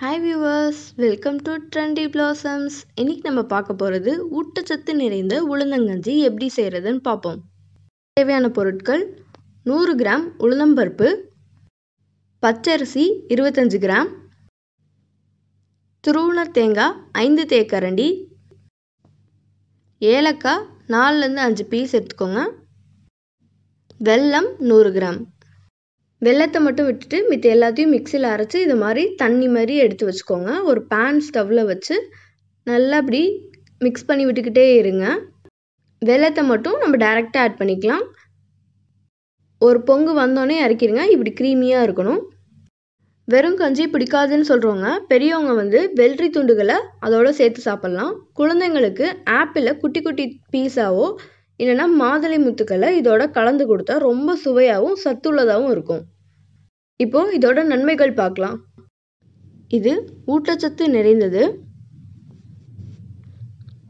hi viewers welcome to trendy blossoms இன்றைக்கி நம்ம பார்க்க போகிறது ஊட்டச்சத்து நிறைந்த உளுந்தங்கஞ்சி எப்படி செய்கிறதுன்னு பார்ப்போம் தேவையான பொருட்கள் நூறு கிராம் உளுந்தம்பருப்பு பச்சரிசி இருபத்தஞ்சி கிராம் துருவண தேங்காய் ஐந்து தேக்கரண்டி ஏலக்காய் நாலுலேருந்து அஞ்சு பீஸ் எடுத்துக்கோங்க வெல்லம் நூறு கிராம் வெல்லத்தை மட்டும் விட்டுட்டு மித்த எல்லாத்தையும் மிக்ஸியில் அரைச்சி இது மாதிரி தண்ணி மாதிரி எடுத்து வச்சுக்கோங்க ஒரு பேன் ஸ்டவ்வில் வச்சு நல்லா அப்படி மிக்ஸ் பண்ணி விட்டுக்கிட்டே இருங்க வெல்லத்தை மட்டும் நம்ம டைரெக்டாக ஆட் பண்ணிக்கலாம் ஒரு பொங்கு வந்தோடனே இறக்கிடுங்க இப்படி க்ரீமியாக இருக்கணும் வெறும் கஞ்சி பிடிக்காதுன்னு சொல்கிறவங்க பெரியவங்க வந்து வெள்ளரி துண்டுகளை அதோடு சேர்த்து சாப்பிட்லாம் குழந்தைங்களுக்கு ஆப்பிளை குட்டி குட்டி பீஸாவோ இல்லைன்னா மாதுளை முத்துக்களை இதோட கலந்து கொடுத்தா ரொம்ப சுவையாகவும் சத்துள்ளதாகவும் இருக்கும் இப்போது இதோட நன்மைகள் பார்க்கலாம் இது ஊட்டச்சத்து நிறைந்தது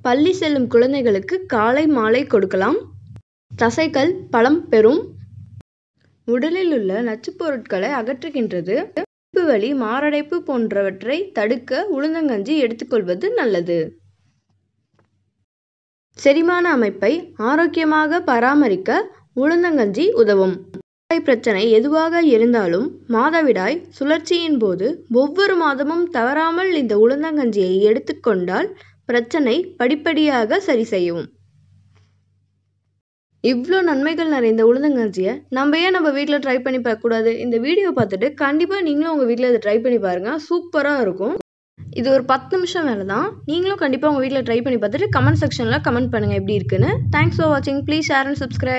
பள்ளி செல்லும் குழந்தைகளுக்கு காலை மாலை கொடுக்கலாம் தசைகள் பழம் பெறும் உடலில் உள்ள நச்சு பொருட்களை அகற்றுகின்றது வலி மாரடைப்பு போன்றவற்றை தடுக்க உளுந்தங்கஞ்சி எடுத்துக்கொள்வது நல்லது செரிமான அமைப்பை ஆரோக்கியமாக பராமரிக்க உளுந்தங்கஞ்சி உதவும் மூளை பிரச்சனை எதுவாக இருந்தாலும் மாதவிடாய் சுழற்சியின் போது ஒவ்வொரு மாதமும் தவறாமல் இந்த உளுந்தங்கஞ்சியை எடுத்துக்கொண்டால் பிரச்சனை படிப்படியாக சரி செய்யவும் இவ்வளோ நன்மைகள் நிறைந்த உளுந்தங்கஞ்சியை நம்ம ஏன் நம்ம வீட்டில் ட்ரை பண்ணி பார்க்கக்கூடாது இந்த வீடியோ பார்த்துட்டு கண்டிப்பாக நீங்களும் உங்கள் வீட்டில் இதை ட்ரை பண்ணி பாருங்கள் சூப்பராக இருக்கும் இது ஒரு பத்து நிமிஷம் வேலை தான் நீங்களும் கண்டிப்பாக உங்கள் வீட்டில் ட்ரை பண்ணி பார்த்துட்டு கமெண்ட் செக்ஷனில் கமெண்ட் பண்ணுங்கள் எப்படி இருக்குன்னு தேங்க்ஸ் ஃபார் வாட்சிங் ப்ளீஸ் ஷேர் அண்ட் சப்ஸ்க்ரைப்